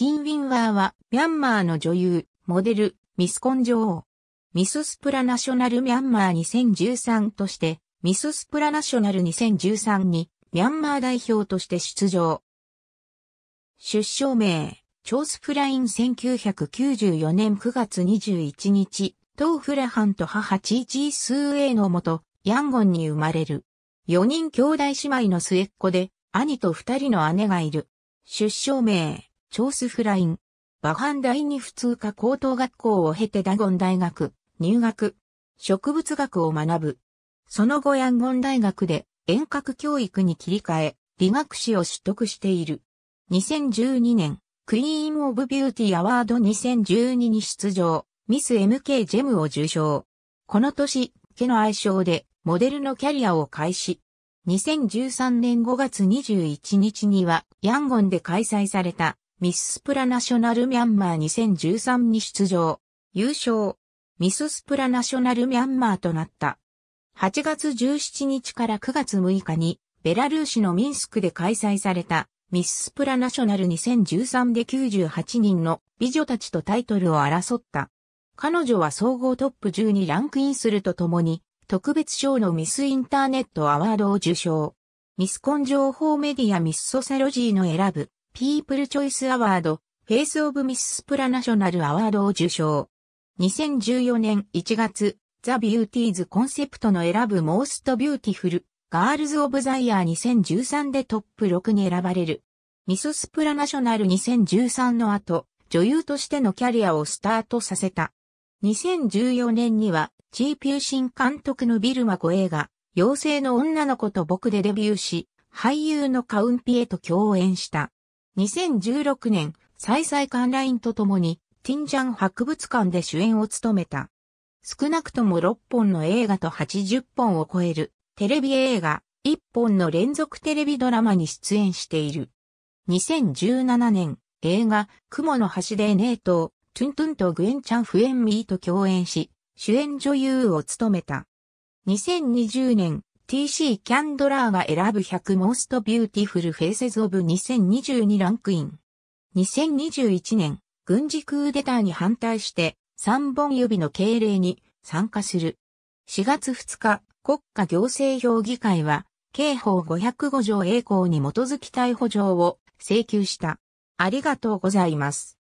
キン・ウィンワーは、ミャンマーの女優、モデル、ミスコン女王。ミススプラナショナルミャンマー2013として、ミススプラナショナル2013に、ミャンマー代表として出場。出生名、チョースプライン1994年9月21日、トーフラハンと母チーチースーエイのもと、ヤンゴンに生まれる。4人兄弟姉妹の末っ子で、兄と2人の姉がいる。出生名、チョースフライン。バハン第二普通科高等学校を経てダゴン大学、入学、植物学を学ぶ。その後ヤンゴン大学で遠隔教育に切り替え、理学士を取得している。2012年、クイーン・オブ・ビューティー・アワード2012に出場、ミス MK ジェムを受賞。この年、家の愛称で、モデルのキャリアを開始。2013年5月21日には、ヤンゴンで開催された、ミススプラナショナルミャンマー2013に出場。優勝。ミススプラナショナルミャンマーとなった。8月17日から9月6日に、ベラルーシのミンスクで開催された、ミススプラナショナル2013で98人の美女たちとタイトルを争った。彼女は総合トップ10にランクインするとともに、特別賞のミスインターネットアワードを受賞。ミスコン情報メディアミスソセロジーの選ぶピープルチョイスアワード、フェイスオブミススプラナショナルアワードを受賞。2014年1月、ザ・ビューティーズコンセプトの選ぶモーストビューティフル、ガールズ・オブ・ザ・イヤー2013でトップ6に選ばれる。ミススプラナショナル2013の後、女優としてのキャリアをスタートさせた。2014年には、チー・ピューシン監督のビルマコ映画、妖精の女の子と僕でデビューし、俳優のカウンピエと共演した。2016年、再々観インと共に、ティンジャン博物館で主演を務めた。少なくとも6本の映画と80本を超える、テレビ映画、1本の連続テレビドラマに出演している。2017年、映画、雲の橋でネイト、トゥントゥンとグエンチャン・フエンミーと共演し、主演女優を務めた。2020年、TC キャンドラーが選ぶ100 Most Beautiful Faces of 2022ランクイン。2021年、軍事クーデターに反対して3本指の敬礼に参加する。4月2日、国家行政評議会は、刑法505条栄光に基づき逮捕状を請求した。ありがとうございます。